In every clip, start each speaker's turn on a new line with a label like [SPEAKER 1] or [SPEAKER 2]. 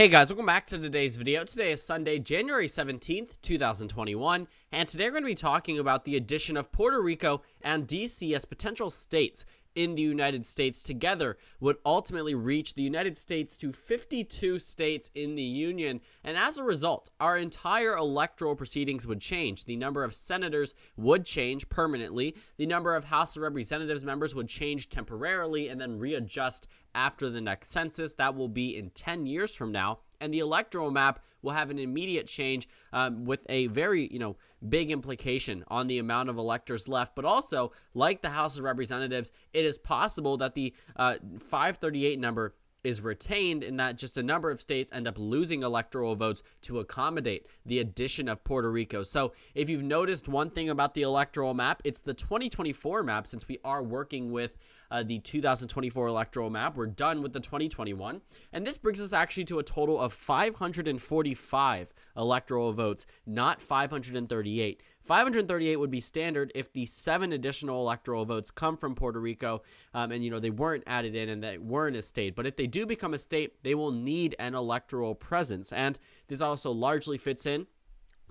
[SPEAKER 1] Hey guys, welcome back to today's video. Today is Sunday, January 17th, 2021, and today we're going to be talking about the addition of Puerto Rico and DC as potential states in the United States together would ultimately reach the United States to 52 states in the Union. And as a result, our entire electoral proceedings would change. The number of senators would change permanently, the number of House of Representatives members would change temporarily and then readjust after the next census. That will be in 10 years from now. And the electoral map will have an immediate change um, with a very, you know, big implication on the amount of electors left. But also, like the House of Representatives, it is possible that the uh, 538 number is retained in that just a number of states end up losing electoral votes to accommodate the addition of Puerto Rico. So, if you've noticed one thing about the electoral map, it's the 2024 map since we are working with uh, the 2024 electoral map. We're done with the 2021. And this brings us actually to a total of 545 electoral votes, not 538. 538 would be standard if the seven additional electoral votes come from Puerto Rico um, and, you know, they weren't added in and they weren't a state. But if they do become a state, they will need an electoral presence. And this also largely fits in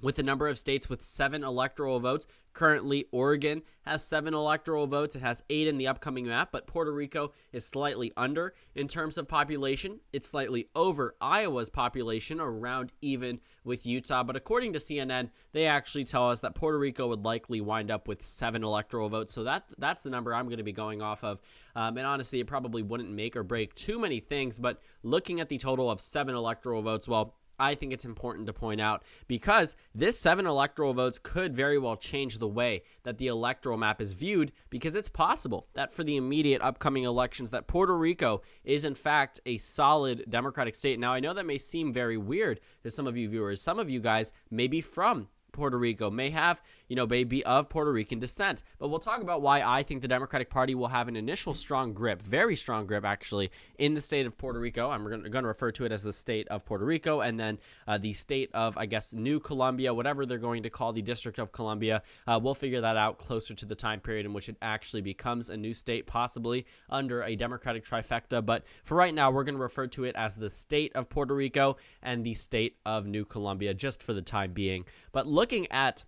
[SPEAKER 1] with a number of states with seven electoral votes. Currently, Oregon has seven electoral votes. It has eight in the upcoming map, but Puerto Rico is slightly under in terms of population. It's slightly over Iowa's population, around even with Utah. But according to CNN, they actually tell us that Puerto Rico would likely wind up with seven electoral votes. So that that's the number I'm going to be going off of. Um, and honestly, it probably wouldn't make or break too many things. But looking at the total of seven electoral votes, well, I think it's important to point out because this seven electoral votes could very well change the way that the electoral map is viewed because it's possible that for the immediate upcoming elections that Puerto Rico is in fact a solid democratic state. Now I know that may seem very weird to some of you viewers. Some of you guys may be from Puerto Rico may have, you know, may be of Puerto Rican descent. But we'll talk about why I think the Democratic Party will have an initial strong grip, very strong grip, actually, in the state of Puerto Rico. I'm going to refer to it as the state of Puerto Rico and then uh, the state of, I guess, New Columbia, whatever they're going to call the District of Columbia. Uh, we'll figure that out closer to the time period in which it actually becomes a new state, possibly under a Democratic trifecta. But for right now, we're going to refer to it as the state of Puerto Rico and the state of New Columbia, just for the time being. But looking at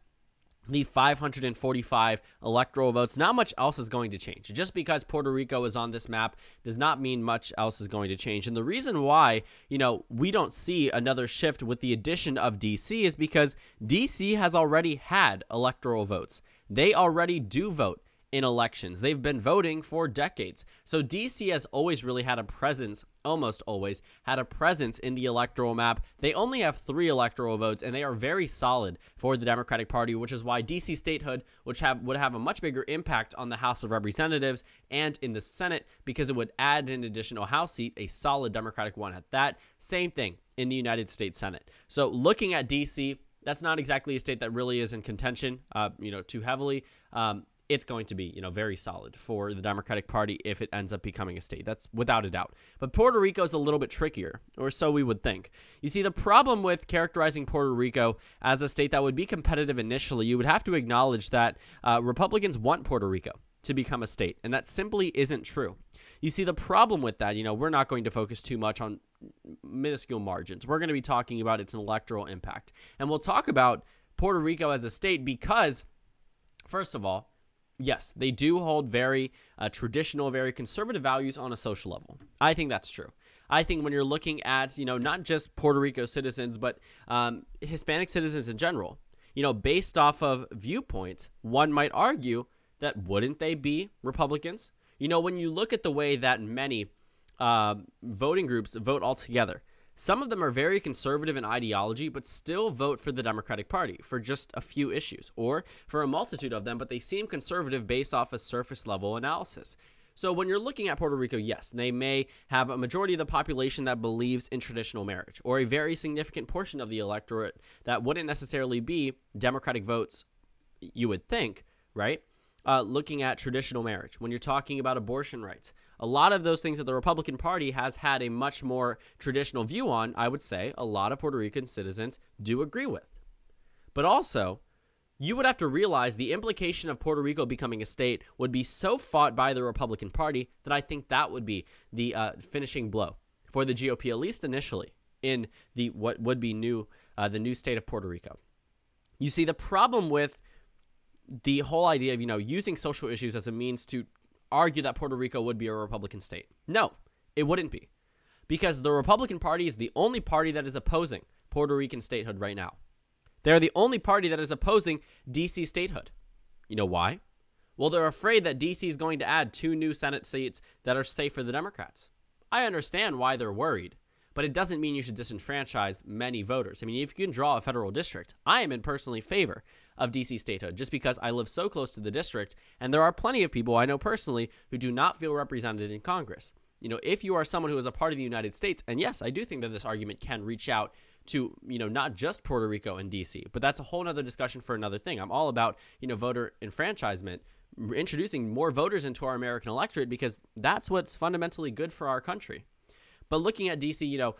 [SPEAKER 1] the 545 electoral votes, not much else is going to change. Just because Puerto Rico is on this map does not mean much else is going to change. And the reason why, you know, we don't see another shift with the addition of DC is because DC has already had electoral votes. They already do vote in elections. They've been voting for decades. So DC has always really had a presence, almost always had a presence in the electoral map. They only have three electoral votes, and they are very solid for the Democratic Party, which is why DC statehood, which have would have a much bigger impact on the House of Representatives and in the Senate, because it would add an additional House seat, a solid Democratic one at that. Same thing in the United States Senate. So looking at DC, that's not exactly a state that really is in contention, uh, you know, too heavily. Um, it's going to be, you know, very solid for the Democratic Party if it ends up becoming a state. That's without a doubt. But Puerto Rico is a little bit trickier, or so we would think. You see, the problem with characterizing Puerto Rico as a state that would be competitive initially, you would have to acknowledge that uh, Republicans want Puerto Rico to become a state, and that simply isn't true. You see, the problem with that, you know, we're not going to focus too much on minuscule margins. We're going to be talking about its electoral impact. And we'll talk about Puerto Rico as a state because, first of all, yes, they do hold very uh, traditional, very conservative values on a social level. I think that's true. I think when you're looking at, you know, not just Puerto Rico citizens, but um, Hispanic citizens in general, you know, based off of viewpoints, one might argue that wouldn't they be Republicans? You know, when you look at the way that many uh, voting groups vote altogether, some of them are very conservative in ideology, but still vote for the Democratic Party for just a few issues, or for a multitude of them, but they seem conservative based off a surface level analysis. So when you're looking at Puerto Rico, yes, they may have a majority of the population that believes in traditional marriage, or a very significant portion of the electorate that wouldn't necessarily be Democratic votes, you would think, right? Uh, looking at traditional marriage, when you're talking about abortion rights, a lot of those things that the Republican Party has had a much more traditional view on, I would say a lot of Puerto Rican citizens do agree with. But also, you would have to realize the implication of Puerto Rico becoming a state would be so fought by the Republican Party that I think that would be the uh, finishing blow for the GOP, at least initially, in the what would be new uh, the new state of Puerto Rico. You see, the problem with the whole idea of you know using social issues as a means to argue that Puerto Rico would be a Republican state. No, it wouldn't be. Because the Republican Party is the only party that is opposing Puerto Rican statehood right now. They're the only party that is opposing DC statehood. You know why? Well, they're afraid that DC is going to add two new Senate seats that are safe for the Democrats. I understand why they're worried, but it doesn't mean you should disenfranchise many voters. I mean, if you can draw a federal district, I am in personally favor of DC statehood, just because I live so close to the district, and there are plenty of people I know personally who do not feel represented in Congress. You know, if you are someone who is a part of the United States, and yes, I do think that this argument can reach out to you know not just Puerto Rico and DC, but that's a whole other discussion for another thing. I'm all about you know voter enfranchisement, introducing more voters into our American electorate because that's what's fundamentally good for our country. But looking at DC, you know,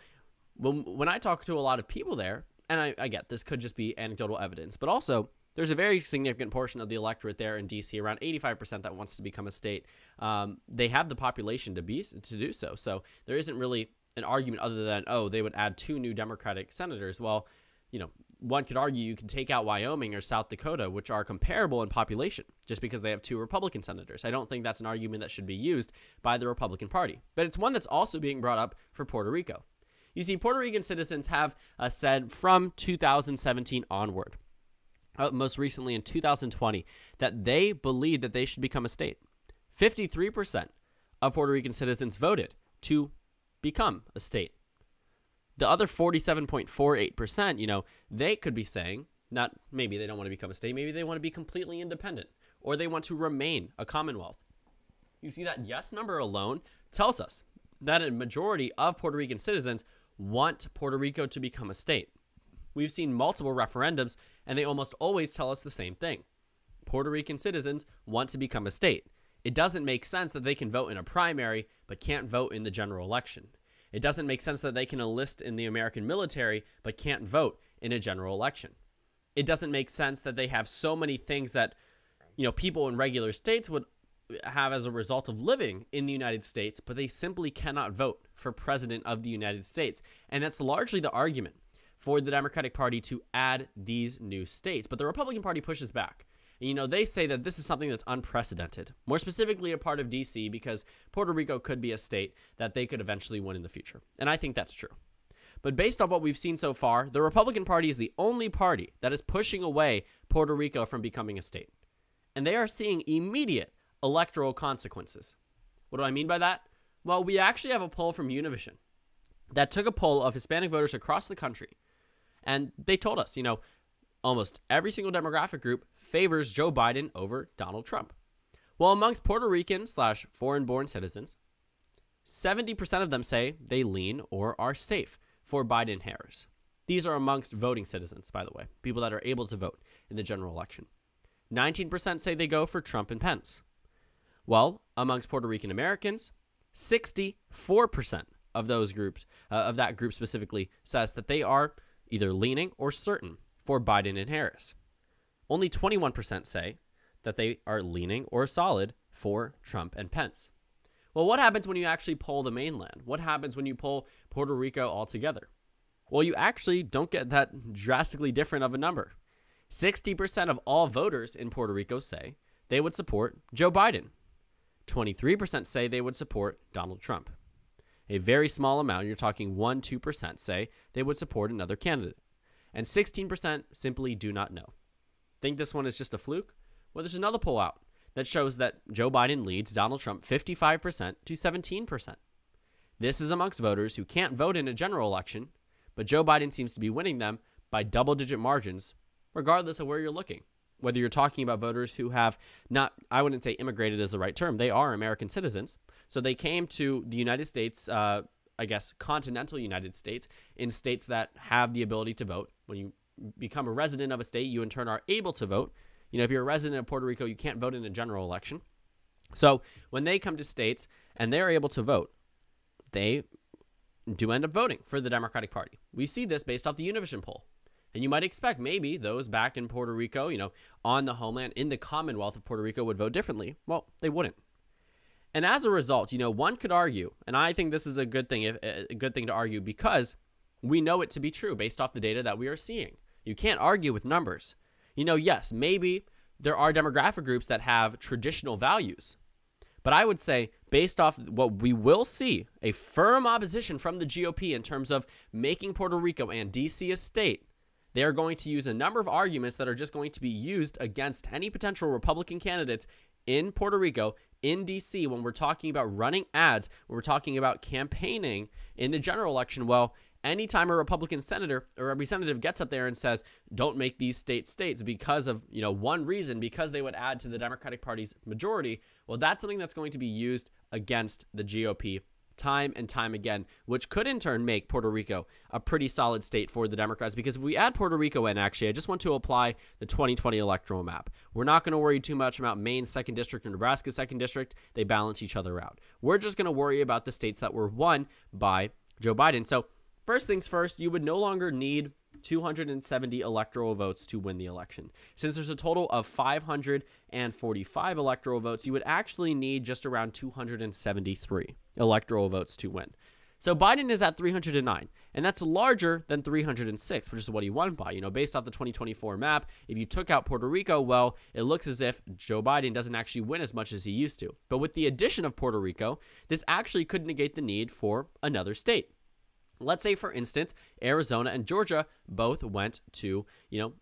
[SPEAKER 1] when when I talk to a lot of people there, and I, I get this could just be anecdotal evidence, but also there's a very significant portion of the electorate there in DC, around 85% that wants to become a state. Um, they have the population to be to do so. So there isn't really an argument other than oh they would add two new Democratic senators. Well, you know one could argue you can take out Wyoming or South Dakota, which are comparable in population, just because they have two Republican senators. I don't think that's an argument that should be used by the Republican Party, but it's one that's also being brought up for Puerto Rico. You see, Puerto Rican citizens have uh, said from 2017 onward uh, most recently in 2020, that they believed that they should become a state. 53% of Puerto Rican citizens voted to become a state. The other 47.48%, you know, they could be saying, that maybe they don't want to become a state, maybe they want to be completely independent or they want to remain a commonwealth. You see, that yes number alone tells us that a majority of Puerto Rican citizens want Puerto Rico to become a state. We've seen multiple referendums and they almost always tell us the same thing Puerto Rican citizens want to become a state. It doesn't make sense that they can vote in a primary but can't vote in the general election. It doesn't make sense that they can enlist in the American military but can't vote in a general election. It doesn't make sense that they have so many things that you know people in regular states would have as a result of living in the United States, but they simply cannot vote for president of the United States. And that's largely the argument for the Democratic Party to add these new states. But the Republican Party pushes back. And, you know, they say that this is something that's unprecedented, more specifically a part of DC, because Puerto Rico could be a state that they could eventually win in the future. And I think that's true. But based on what we've seen so far, the Republican Party is the only party that is pushing away Puerto Rico from becoming a state. And they are seeing immediate electoral consequences. What do I mean by that? Well, we actually have a poll from Univision that took a poll of Hispanic voters across the country and they told us, you know, almost every single demographic group favors Joe Biden over Donald Trump. Well, amongst Puerto Rican slash foreign born citizens, 70% of them say they lean or are safe for Biden Harris. These are amongst voting citizens, by the way, people that are able to vote in the general election. 19% say they go for Trump and Pence. Well, amongst Puerto Rican Americans, 64% of those groups, uh, of that group specifically, says that they are either leaning or certain for Biden and Harris. Only 21% say that they are leaning or solid for Trump and Pence. Well, what happens when you actually pull the mainland? What happens when you pull Puerto Rico altogether? Well, you actually don't get that drastically different of a number. 60% of all voters in Puerto Rico say they would support Joe Biden. 23% say they would support Donald Trump a very small amount, you're talking 1 2%, say, they would support another candidate. And 16% simply do not know. Think this one is just a fluke? Well, there's another poll out that shows that Joe Biden leads Donald Trump 55% to 17%. This is amongst voters who can't vote in a general election, but Joe Biden seems to be winning them by double digit margins, regardless of where you're looking. Whether you're talking about voters who have not, I wouldn't say immigrated is the right term, they are American citizens, so they came to the United States, uh, I guess, continental United States, in states that have the ability to vote. When you become a resident of a state, you in turn are able to vote. You know, if you're a resident of Puerto Rico, you can't vote in a general election. So when they come to states and they're able to vote, they do end up voting for the Democratic Party. We see this based off the Univision poll. And you might expect maybe those back in Puerto Rico, you know, on the homeland in the Commonwealth of Puerto Rico would vote differently. Well, they wouldn't. And as a result, you know, one could argue, and I think this is a good thing, if, a good thing to argue because we know it to be true based off the data that we are seeing. You can't argue with numbers. You know, yes, maybe there are demographic groups that have traditional values. But I would say, based off what we will see, a firm opposition from the GOP in terms of making Puerto Rico and DC a state, they are going to use a number of arguments that are just going to be used against any potential Republican candidates in Puerto Rico in DC when we're talking about running ads, when we're talking about campaigning in the general election, well, anytime a Republican senator or representative gets up there and says, "Don't make these states states because of, you know, one reason because they would add to the Democratic Party's majority," well, that's something that's going to be used against the GOP time and time again, which could in turn make Puerto Rico a pretty solid state for the Democrats. Because if we add Puerto Rico in, actually, I just want to apply the 2020 electoral map. We're not going to worry too much about Maine's second district and Nebraska's second district. They balance each other out. We're just going to worry about the states that were won by Joe Biden. So, first things first, you would no longer need 270 electoral votes to win the election. Since there's a total of 545 electoral votes, you would actually need just around 273 electoral votes to win. So Biden is at 309, and that's larger than 306, which is what he won by. You know, based off the 2024 map, if you took out Puerto Rico, well, it looks as if Joe Biden doesn't actually win as much as he used to. But with the addition of Puerto Rico, this actually could negate the need for another state. Let's say, for instance, Arizona and Georgia both went to, you know,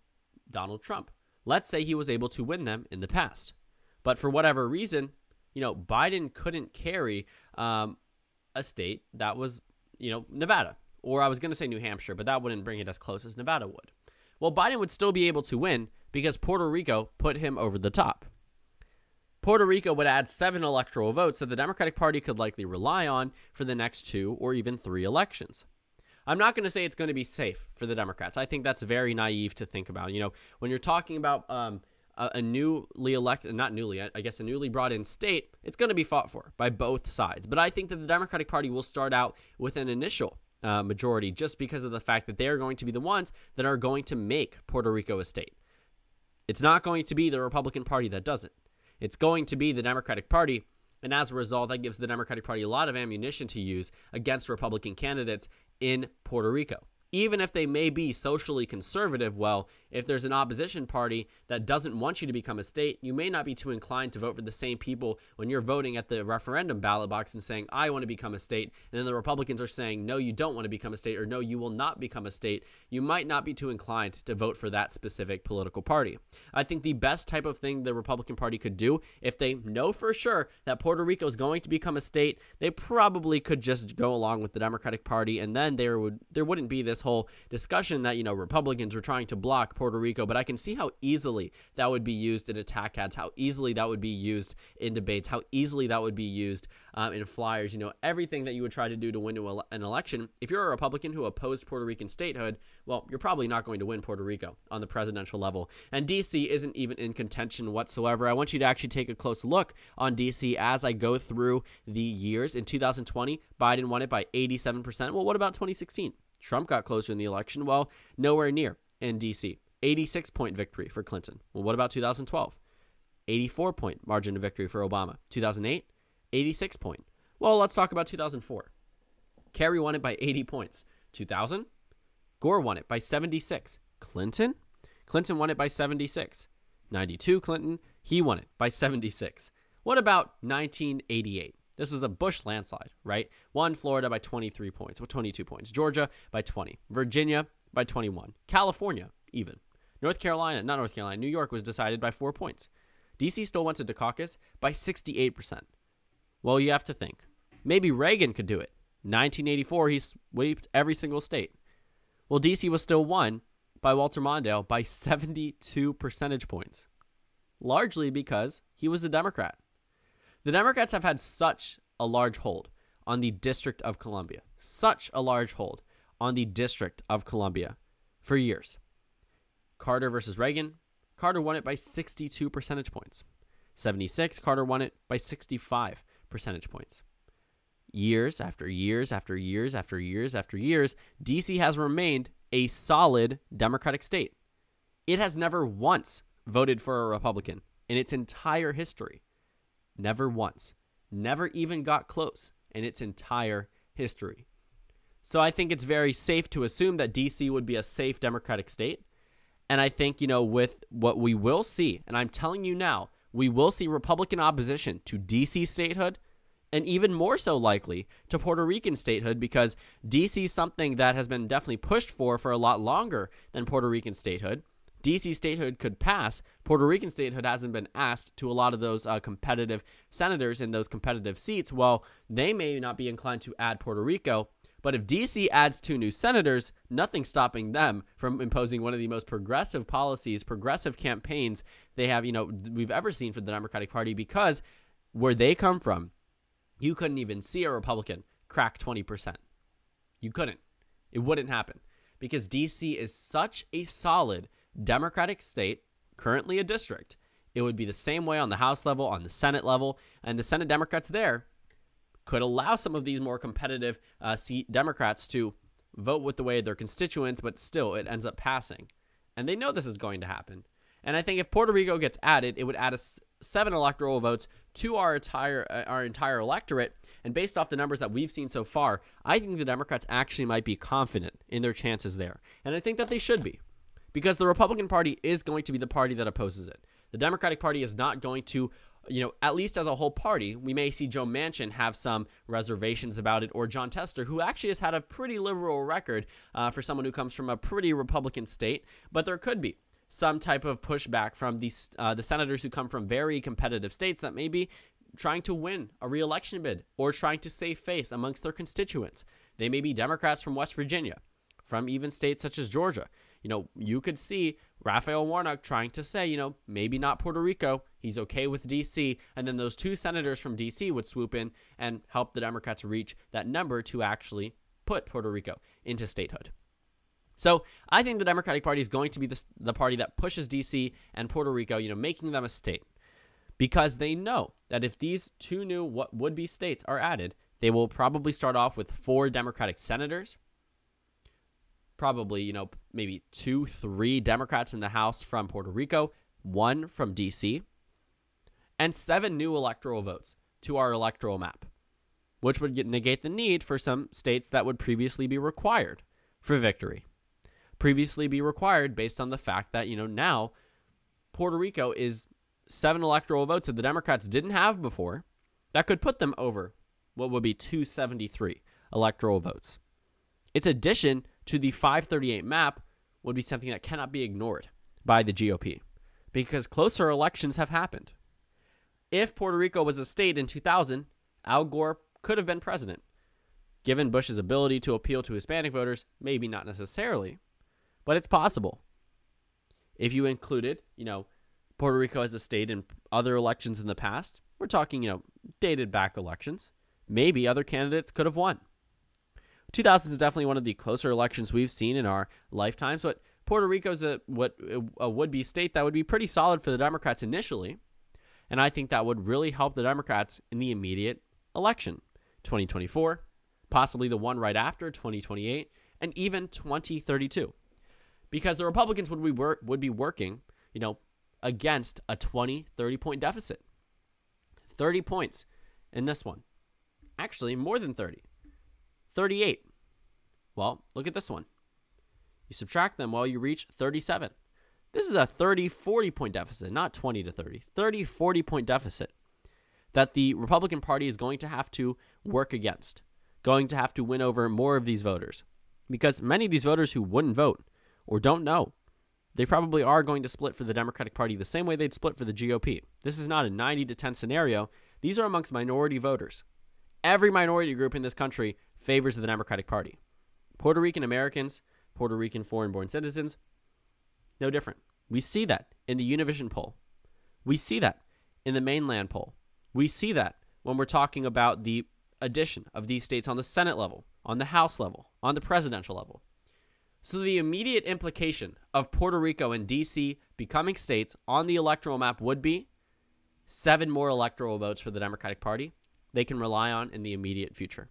[SPEAKER 1] Donald Trump. Let's say he was able to win them in the past. But for whatever reason, you know, Biden couldn't carry um, a state that was, you know, Nevada. Or I was going to say New Hampshire, but that wouldn't bring it as close as Nevada would. Well, Biden would still be able to win because Puerto Rico put him over the top. Puerto Rico would add seven electoral votes that the Democratic Party could likely rely on for the next two or even three elections. I'm not going to say it's going to be safe for the Democrats. I think that's very naive to think about. You know, when you're talking about um, a, a, newly elected, not newly, I guess a newly brought in state, it's going to be fought for by both sides. But I think that the Democratic Party will start out with an initial uh, majority just because of the fact that they are going to be the ones that are going to make Puerto Rico a state. It's not going to be the Republican Party that does it. It's going to be the Democratic Party. And as a result, that gives the Democratic Party a lot of ammunition to use against Republican candidates in Puerto Rico even if they may be socially conservative, well, if there's an opposition party that doesn't want you to become a state, you may not be too inclined to vote for the same people when you're voting at the referendum ballot box and saying, I want to become a state. And then the Republicans are saying, no, you don't want to become a state, or no, you will not become a state. You might not be too inclined to vote for that specific political party. I think the best type of thing the Republican Party could do, if they know for sure that Puerto Rico is going to become a state, they probably could just go along with the Democratic Party, and then there would there wouldn't be this this whole discussion that, you know, Republicans were trying to block Puerto Rico, but I can see how easily that would be used in attack ads, how easily that would be used in debates, how easily that would be used um, in flyers, you know, everything that you would try to do to win an election. If you're a Republican who opposed Puerto Rican statehood, well, you're probably not going to win Puerto Rico on the presidential level. And DC isn't even in contention whatsoever. I want you to actually take a close look on DC as I go through the years. In 2020, Biden won it by 87%. Well, what about 2016? Trump got closer in the election. Well, nowhere near in D.C. 86 point victory for Clinton. Well, what about 2012? 84 point margin of victory for Obama. 2008, 86 point. Well, let's talk about 2004. Kerry won it by 80 points. 2000, Gore won it by 76. Clinton? Clinton won it by 76. 92 Clinton, he won it by 76. What about 1988? This was a Bush landslide, right? Won Florida by 23 points, well, 22 points. Georgia by 20. Virginia by 21. California, even. North Carolina, not North Carolina, New York was decided by four points. DC still went to Dukakis by 68%. Well, you have to think. Maybe Reagan could do it. 1984, he swept every single state. Well, DC was still won by Walter Mondale by 72 percentage points, largely because he was a Democrat. The Democrats have had such a large hold on the District of Columbia, such a large hold on the District of Columbia for years. Carter versus Reagan, Carter won it by 62 percentage points. 76, Carter won it by 65 percentage points. Years after years after years after years after years, DC has remained a solid Democratic state. It has never once voted for a Republican in its entire history. Never once. Never even got close in its entire history. So I think it's very safe to assume that DC would be a safe Democratic state. And I think, you know, with what we will see, and I'm telling you now, we will see Republican opposition to DC statehood and even more so likely to Puerto Rican statehood because DC is something that has been definitely pushed for for a lot longer than Puerto Rican statehood. DC statehood could pass. Puerto Rican statehood hasn't been asked to a lot of those uh, competitive senators in those competitive seats. Well, they may not be inclined to add Puerto Rico, but if DC adds two new senators, nothing stopping them from imposing one of the most progressive policies, progressive campaigns they have, you know, we've ever seen for the Democratic Party because where they come from, you couldn't even see a Republican crack 20%. You couldn't. It wouldn't happen because DC is such a solid Democratic state, currently a district. It would be the same way on the House level, on the Senate level, and the Senate Democrats there could allow some of these more competitive uh, seat Democrats to vote with the way their constituents, but still it ends up passing. And they know this is going to happen. And I think if Puerto Rico gets added, it would add us seven electoral votes to our entire uh, our entire electorate. And based off the numbers that we've seen so far, I think the Democrats actually might be confident in their chances there. And I think that they should be because the Republican Party is going to be the party that opposes it. The Democratic Party is not going to, you know, at least as a whole party, we may see Joe Manchin have some reservations about it, or John Tester, who actually has had a pretty liberal record uh, for someone who comes from a pretty Republican state, but there could be some type of pushback from these uh, the senators who come from very competitive states that may be trying to win a reelection bid or trying to save face amongst their constituents. They may be Democrats from West Virginia, from even states such as Georgia you know, you could see Raphael Warnock trying to say, you know, maybe not Puerto Rico. He's okay with D.C. And then those two senators from D.C. would swoop in and help the Democrats reach that number to actually put Puerto Rico into statehood. So I think the Democratic Party is going to be the, the party that pushes D.C. and Puerto Rico, you know, making them a state because they know that if these two new what would be states are added, they will probably start off with four Democratic senators probably, you know, maybe two, three Democrats in the House from Puerto Rico, one from DC, and seven new electoral votes to our electoral map, which would negate the need for some states that would previously be required for victory. Previously be required based on the fact that, you know, now Puerto Rico is seven electoral votes that the Democrats didn't have before that could put them over what would be 273 electoral votes. It's addition to the 538 map would be something that cannot be ignored by the GOP because closer elections have happened. If Puerto Rico was a state in 2000, Al Gore could have been president. Given Bush's ability to appeal to Hispanic voters, maybe not necessarily, but it's possible. If you included, you know, Puerto Rico as a state in other elections in the past, we're talking, you know, dated back elections, maybe other candidates could have won. 2000 is definitely one of the closer elections we've seen in our lifetimes, but Puerto is a what a would-be state that would be pretty solid for the Democrats initially, and I think that would really help the Democrats in the immediate election, 2024, possibly the one right after 2028, and even 2032. Because the Republicans would be work, would be working, you know, against a 20 30 point deficit. 30 points in this one. Actually, more than 30. 38. Well, look at this one. You subtract them while you reach 37. This is a 30 40 point deficit, not 20 to 30, 30 40 point deficit that the Republican Party is going to have to work against, going to have to win over more of these voters. Because many of these voters who wouldn't vote or don't know, they probably are going to split for the Democratic Party the same way they'd split for the GOP. This is not a 90 to 10 scenario. These are amongst minority voters. Every minority group in this country favors the Democratic Party. Puerto Rican Americans, Puerto Rican foreign born citizens, no different. We see that in the Univision poll. We see that in the mainland poll. We see that when we're talking about the addition of these states on the Senate level, on the House level, on the presidential level. So the immediate implication of Puerto Rico and DC becoming states on the electoral map would be seven more electoral votes for the Democratic Party they can rely on in the immediate future.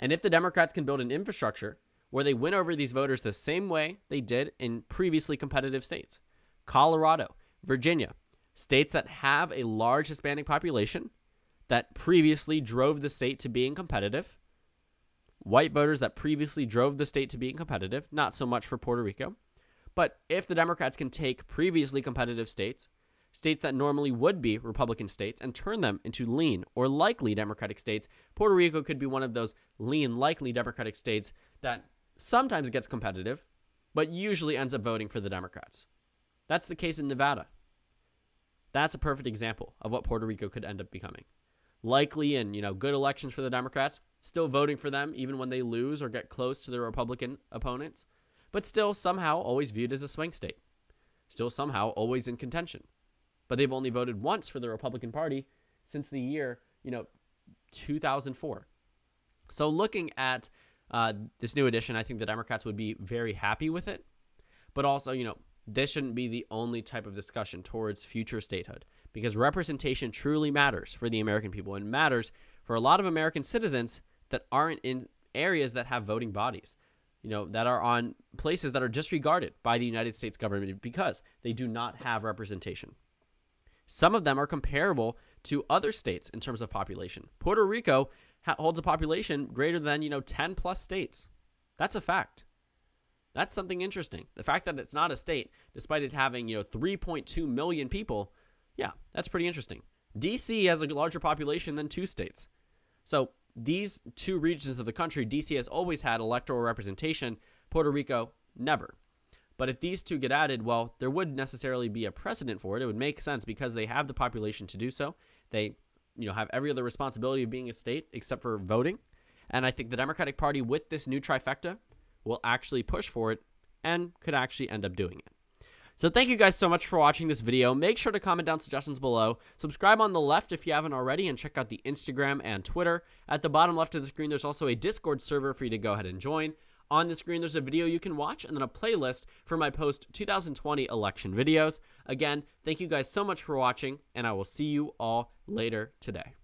[SPEAKER 1] And if the Democrats can build an infrastructure where they win over these voters the same way they did in previously competitive states, Colorado, Virginia, states that have a large Hispanic population that previously drove the state to being competitive, white voters that previously drove the state to being competitive, not so much for Puerto Rico. But if the Democrats can take previously competitive states, states that normally would be Republican states and turn them into lean or likely Democratic states. Puerto Rico could be one of those lean, likely Democratic states that sometimes gets competitive, but usually ends up voting for the Democrats. That's the case in Nevada. That's a perfect example of what Puerto Rico could end up becoming. Likely in, you know, good elections for the Democrats, still voting for them even when they lose or get close to their Republican opponents, but still somehow always viewed as a swing state. Still somehow always in contention but they've only voted once for the Republican Party since the year, you know, 2004. So looking at uh, this new edition, I think the Democrats would be very happy with it. But also, you know, this shouldn't be the only type of discussion towards future statehood because representation truly matters for the American people and matters for a lot of American citizens that aren't in areas that have voting bodies, you know, that are on places that are disregarded by the United States government because they do not have representation. Some of them are comparable to other states in terms of population. Puerto Rico ha- holds a population greater than, you know, 10 plus states. That's a fact. That's something interesting. The fact that it's not a state, despite it having, you know, 3.2 million people, yeah, that's pretty interesting. DC has a larger population than two states. So these two regions of the country, DC has always had electoral representation, Puerto Rico, never. But if these two get added, well, there would necessarily be a precedent for it. It would make sense because they have the population to do so. They, you know, have every other responsibility of being a state except for voting. And I think the Democratic Party with this new trifecta will actually push for it and could actually end up doing it. So thank you guys so much for watching this video. Make sure to comment down suggestions below. Subscribe on the left if you haven't already and check out the Instagram and Twitter. At the bottom left of the screen, there's also a Discord server for you to go ahead and join. On the screen, there's a video you can watch and then a playlist for my post 2020 election videos. Again, thank you guys so much for watching, and I will see you all later today.